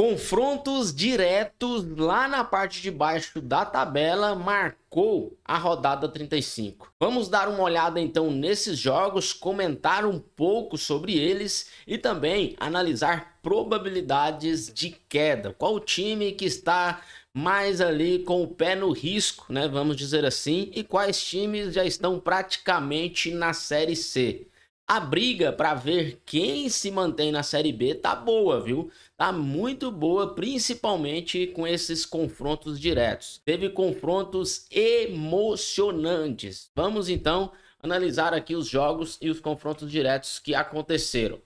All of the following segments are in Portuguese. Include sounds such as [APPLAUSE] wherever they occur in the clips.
confrontos diretos lá na parte de baixo da tabela marcou a rodada 35. Vamos dar uma olhada então nesses jogos, comentar um pouco sobre eles e também analisar probabilidades de queda. Qual time que está mais ali com o pé no risco, né? Vamos dizer assim, e quais times já estão praticamente na série C. A briga para ver quem se mantém na Série B tá boa, viu? Tá muito boa, principalmente com esses confrontos diretos. Teve confrontos emocionantes. Vamos então analisar aqui os jogos e os confrontos diretos que aconteceram.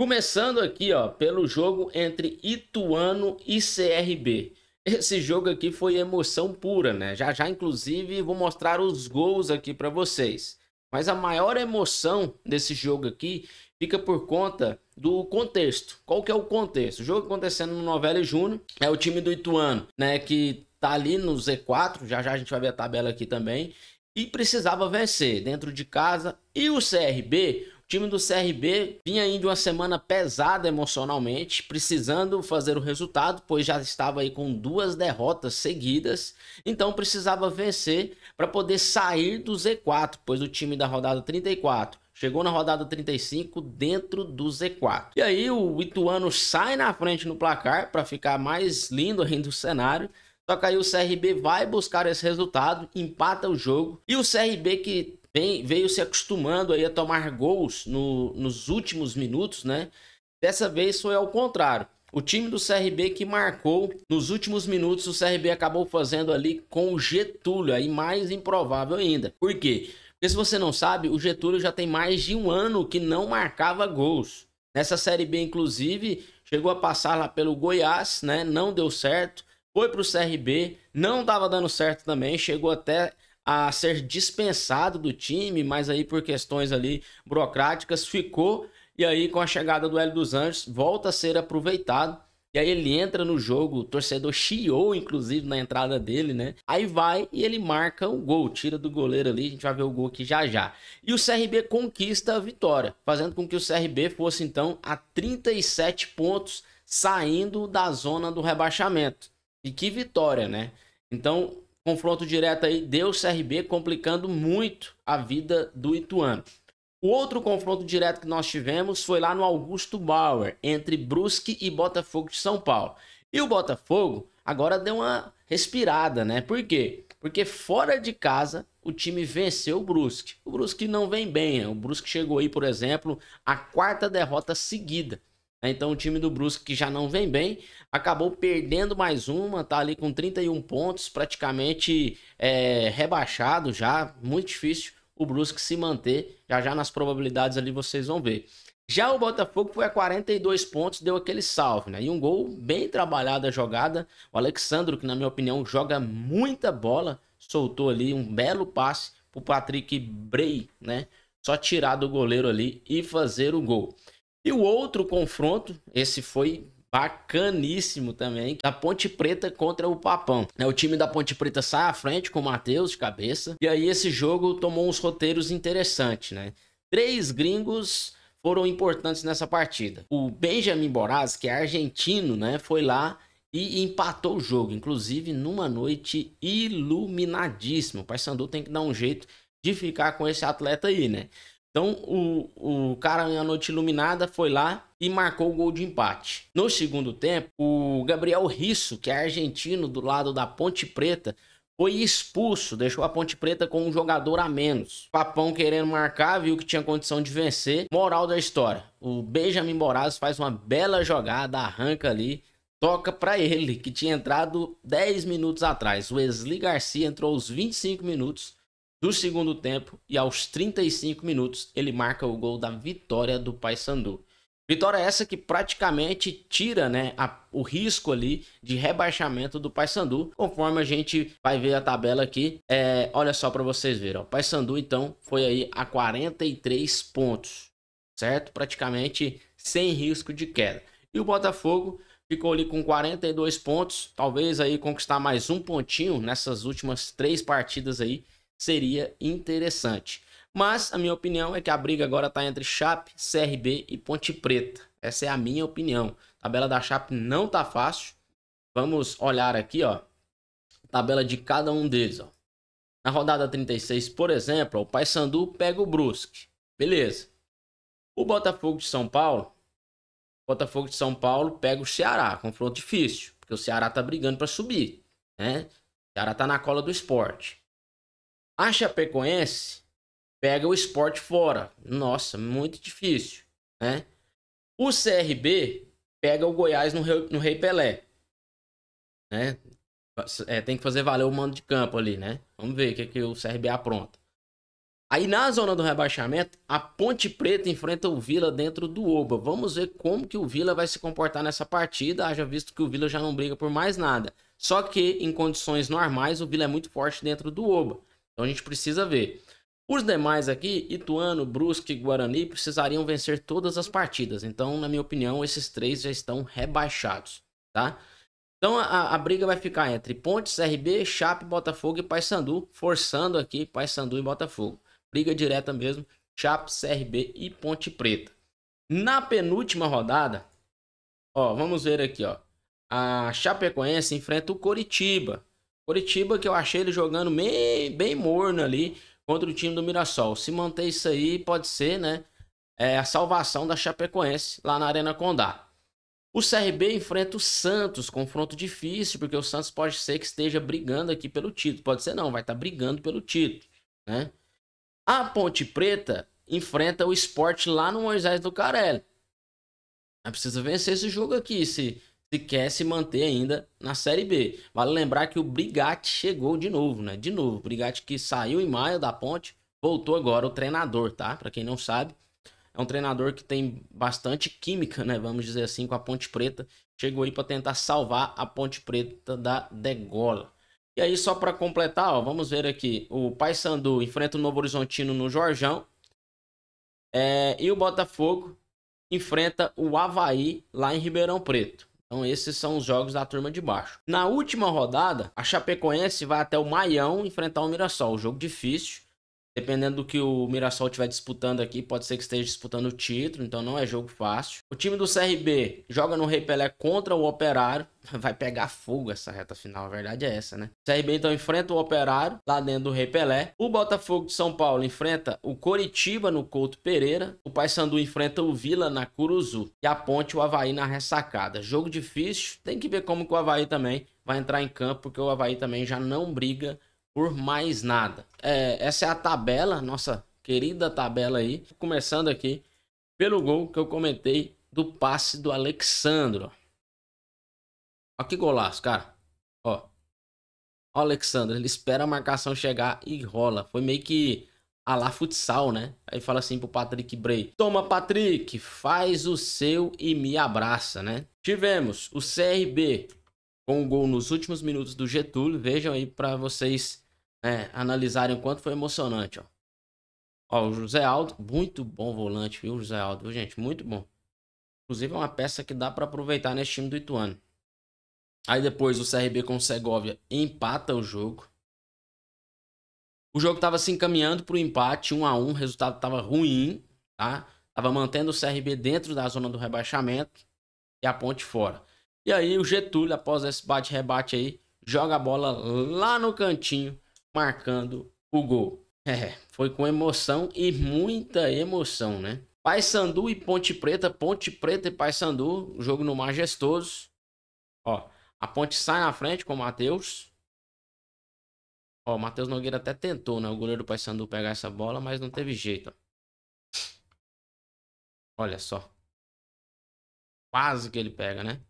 Começando aqui, ó, pelo jogo entre Ituano e CRB. Esse jogo aqui foi emoção pura, né? Já já inclusive vou mostrar os gols aqui para vocês. Mas a maior emoção desse jogo aqui fica por conta do contexto. Qual que é o contexto? O jogo acontecendo no e Júnior, é o time do Ituano, né, que tá ali no Z4, já já a gente vai ver a tabela aqui também, e precisava vencer dentro de casa. E o CRB, time do CRB vinha aí de uma semana pesada emocionalmente, precisando fazer o resultado, pois já estava aí com duas derrotas seguidas, então precisava vencer para poder sair do Z4, pois o time da rodada 34 Chegou na rodada 35 dentro do Z4. E aí o Ituano sai na frente no placar para ficar mais lindo ainda o cenário. Só que aí o CRB vai buscar esse resultado, empata o jogo. E o CRB que vem, veio se acostumando aí a tomar gols no, nos últimos minutos, né? Dessa vez foi ao contrário. O time do CRB que marcou nos últimos minutos, o CRB acabou fazendo ali com o Getúlio, aí mais improvável ainda. Por quê? Porque se você não sabe, o Getúlio já tem mais de um ano que não marcava gols. Nessa Série B, inclusive, chegou a passar lá pelo Goiás, né? Não deu certo. Foi para o CRB, não estava dando certo também. Chegou até a ser dispensado do time, mas aí por questões ali burocráticas ficou. E aí com a chegada do Hélio dos Anjos volta a ser aproveitado. E aí ele entra no jogo, o torcedor chiou inclusive na entrada dele, né? Aí vai e ele marca um gol, tira do goleiro ali, a gente vai ver o gol aqui já já. E o CRB conquista a vitória, fazendo com que o CRB fosse então a 37 pontos saindo da zona do rebaixamento. E que vitória, né? Então, Confronto direto aí deu CRB complicando muito a vida do Ituano. O outro confronto direto que nós tivemos foi lá no Augusto Bauer, entre Brusque e Botafogo de São Paulo. E o Botafogo agora deu uma respirada, né? Por quê? Porque fora de casa o time venceu o Brusque. O Brusque não vem bem. Né? O Brusque chegou aí, por exemplo, a quarta derrota seguida. Né? Então o time do Brusque, que já não vem bem, acabou perdendo mais uma, tá ali com 31 pontos, praticamente é, rebaixado já, muito difícil o Brusque se manter, já já nas probabilidades ali vocês vão ver. Já o Botafogo foi a 42 pontos, deu aquele salve, né? E um gol bem trabalhado a jogada. O Alexandro, que na minha opinião joga muita bola, soltou ali um belo passe pro Patrick Bray, né? Só tirar do goleiro ali e fazer o gol. E o outro confronto, esse foi bacaníssimo também, da Ponte Preta contra o Papão. É, o time da Ponte Preta sai à frente com o Matheus de cabeça, e aí esse jogo tomou uns roteiros interessantes, né? Três gringos foram importantes nessa partida. O Benjamin Boraz, que é argentino, né, foi lá e empatou o jogo, inclusive numa noite iluminadíssima. O Paysandu tem que dar um jeito de ficar com esse atleta aí, né? Então o, o cara na noite iluminada foi lá e marcou o gol de empate. No segundo tempo, o Gabriel Risso, que é argentino do lado da Ponte Preta, foi expulso, deixou a Ponte Preta com um jogador a menos. Papão querendo marcar, viu que tinha condição de vencer. Moral da história: o Benjamin Moraes faz uma bela jogada, arranca ali, toca para ele, que tinha entrado 10 minutos atrás. O Wesley Garcia entrou aos 25 minutos do segundo tempo e aos 35 minutos ele marca o gol da vitória do Paysandu. Vitória essa que praticamente tira né, a, o risco ali de rebaixamento do Paysandu, conforme a gente vai ver a tabela aqui. É, olha só para vocês verem. O Paysandu então foi aí a 43 pontos, certo? Praticamente sem risco de queda. E o Botafogo ficou ali com 42 pontos, talvez aí conquistar mais um pontinho nessas últimas três partidas aí seria interessante. Mas a minha opinião é que a briga agora está entre Chape, CRB e Ponte Preta. Essa é a minha opinião. A tabela da Chape não tá fácil. Vamos olhar aqui, ó. Tabela de cada um deles, ó. Na rodada 36, por exemplo, o Paysandu pega o Brusque. Beleza. O Botafogo de São Paulo, Botafogo de São Paulo pega o Ceará, confronto difícil, porque o Ceará tá brigando para subir, né? O Ceará tá na cola do esporte. A Chapecoense pega o esporte fora. Nossa, muito difícil, né? O CRB pega o Goiás no, Rei, no Rei Pelé, né? É, tem que fazer valer o mando de campo ali, né? Vamos ver o que, é que o CRB apronta. Aí na zona do rebaixamento, a Ponte Preta enfrenta o Vila dentro do Oba. Vamos ver como que o Vila vai se comportar nessa partida, haja visto que o Vila já não briga por mais nada. Só que em condições normais, o Vila é muito forte dentro do Oba. Então a gente precisa ver. Os demais aqui, Ituano, Brusque e Guarani, precisariam vencer todas as partidas. Então, na minha opinião, esses três já estão rebaixados, tá? Então a, a briga vai ficar entre Pontes, RB, Chape, Botafogo e Paysandu, forçando aqui Paysandu e Botafogo. Briga direta mesmo, Chape, CRB e Ponte Preta. Na penúltima rodada, ó, vamos ver aqui, ó. A Chapecoense enfrenta o Coritiba. Curitiba, que eu achei ele jogando bem, bem morno ali contra o time do Mirassol. Se manter isso aí, pode ser, né? É a salvação da Chapecoense lá na Arena Condá. O CRB enfrenta o Santos, confronto difícil, porque o Santos pode ser que esteja brigando aqui pelo título. Pode ser não, vai estar tá brigando pelo título, né? A Ponte Preta enfrenta o esporte lá no Moisés do Carelli. Precisa vencer esse jogo aqui, se se quer se manter ainda na Série B. Vale lembrar que o Brigatti chegou de novo, né? De novo, o Brigatti que saiu em maio da ponte, voltou agora o treinador, tá? Para quem não sabe, é um treinador que tem bastante química, né? Vamos dizer assim, com a Ponte Preta. Chegou aí para tentar salvar a Ponte Preta da degola. E aí, só para completar, ó, vamos ver aqui. O Paysandu enfrenta o Novo Horizontino no Jorjão. É, e o Botafogo enfrenta o Havaí lá em Ribeirão Preto. Então esses são os jogos da turma de baixo. Na última rodada, a Chapecoense vai até o Maião enfrentar o Mirassol, jogo difícil. Dependendo do que o Mirassol estiver disputando aqui, pode ser que esteja disputando o título, então não é jogo fácil. O time do CRB joga no Rei Pelé contra o Operário. [LAUGHS] Vai pegar fogo essa reta final, a verdade é essa, né? O CRB então enfrenta o Operário lá dentro do Rei Pelé. O Botafogo de São Paulo enfrenta o Coritiba no Couto Pereira. O Paysandu enfrenta o Vila na Curuzu. E a Ponte o Havaí na ressacada. Jogo difícil, tem que ver como que o Havaí também vai entrar em campo, porque o Havaí também já não briga por mais nada. É, essa é a tabela, nossa querida tabela aí. Começando aqui pelo gol que eu comentei do passe do Alexandro. Olha que golaço, cara. Ó. Ó, Alexandre, ele espera a marcação chegar e rola. Foi meio que a lá futsal, né? Aí fala assim pro Patrick Bray: Toma, Patrick, faz o seu e me abraça, né? Tivemos o CRB com o gol nos últimos minutos do Getúlio. Vejam aí para vocês né, analisarem o quanto foi emocionante. Ó. ó. o José Aldo, muito bom volante, viu, José Aldo, viu, gente? Muito bom. Inclusive é uma peça que dá para aproveitar nesse time do Ituano. Aí depois o CRB com o Segovia empata o jogo. O jogo estava se encaminhando para o empate, 1 a 1 o resultado estava ruim, tá? Tava mantendo o CRB dentro da zona do rebaixamento e a ponte fora. E aí o Getúlio, após esse bate-rebate aí, joga a bola lá no cantinho, marcando o gol. É, foi com emoção e muita emoção, né? Paysandu e Ponte Preta, Ponte Preta e Paysandu, jogo no Majestoso. Ó, a Ponte sai na frente com o Matheus. Ó, o Matheus Nogueira até tentou, né? O goleiro do Paysandu pegar essa bola, mas não teve jeito. Olha só. Quase que ele pega, né?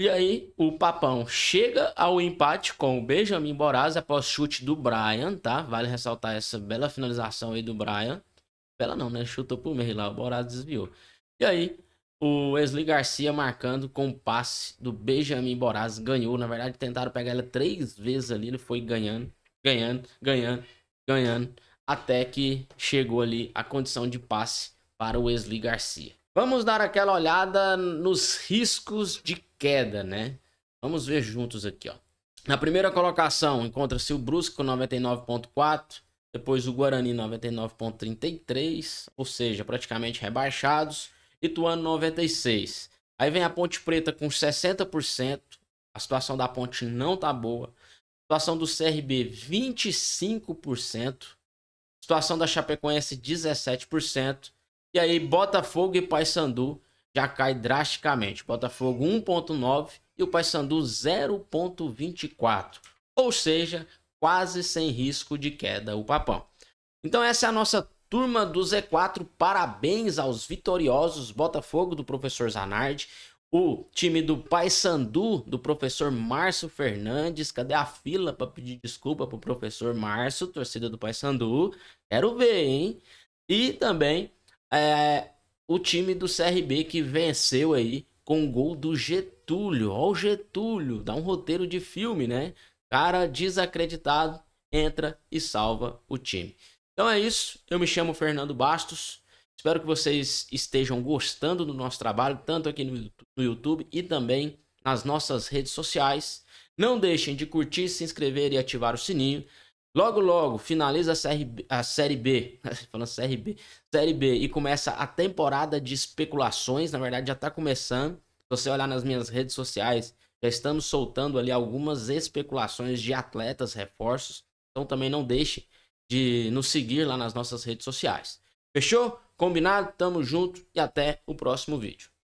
E aí, o Papão chega ao empate com o Benjamin Boraz após chute do Brian, tá? Vale ressaltar essa bela finalização aí do Brian. Bela não, né? Chutou pro meio lá, o Boraz desviou. E aí, o Wesley Garcia marcando com o passe do Benjamin Boraz. Ganhou, na verdade, tentaram pegar ela três vezes ali. Ele foi ganhando, ganhando, ganhando, ganhando. Até que chegou ali a condição de passe para o Wesley Garcia. Vamos dar aquela olhada nos riscos de queda, né? Vamos ver juntos aqui, ó. Na primeira colocação encontra-se o Brusco 99.4, depois o Guarani 99.33, ou seja, praticamente rebaixados, E Tuano 96. Aí vem a Ponte Preta com 60%, a situação da Ponte não tá boa. A situação do CRB 25%, situação da Chapecoense 17%, e aí Botafogo e Paysandu já cai drasticamente. Botafogo 1.9 e o Paysandu 0.24. Ou seja, quase sem risco de queda o papão. Então essa é a nossa turma do Z4. Parabéns aos vitoriosos Botafogo do professor Zanardi. O time do Paysandu, do professor Márcio Fernandes. Cadê a fila para pedir desculpa para o professor Márcio, torcida do Paysandu? Quero ver, hein? E também é, o time do CRB que venceu aí com o gol do Getúlio. Ó, o Getúlio, dá um roteiro de filme, né? Cara desacreditado entra e salva o time. Então é isso. Eu me chamo Fernando Bastos. Espero que vocês estejam gostando do nosso trabalho, tanto aqui no YouTube e também nas nossas redes sociais. Não deixem de curtir, se inscrever e ativar o sininho. Logo, logo, finaliza a Série B, a série B [LAUGHS] falando Série B, Série B, e começa a temporada de especulações, na verdade já está começando. Se você olhar nas minhas redes sociais, já estamos soltando ali algumas especulações de atletas, reforços, então também não deixe de nos seguir lá nas nossas redes sociais. Fechou? Combinado? Tamo junto e até o próximo vídeo.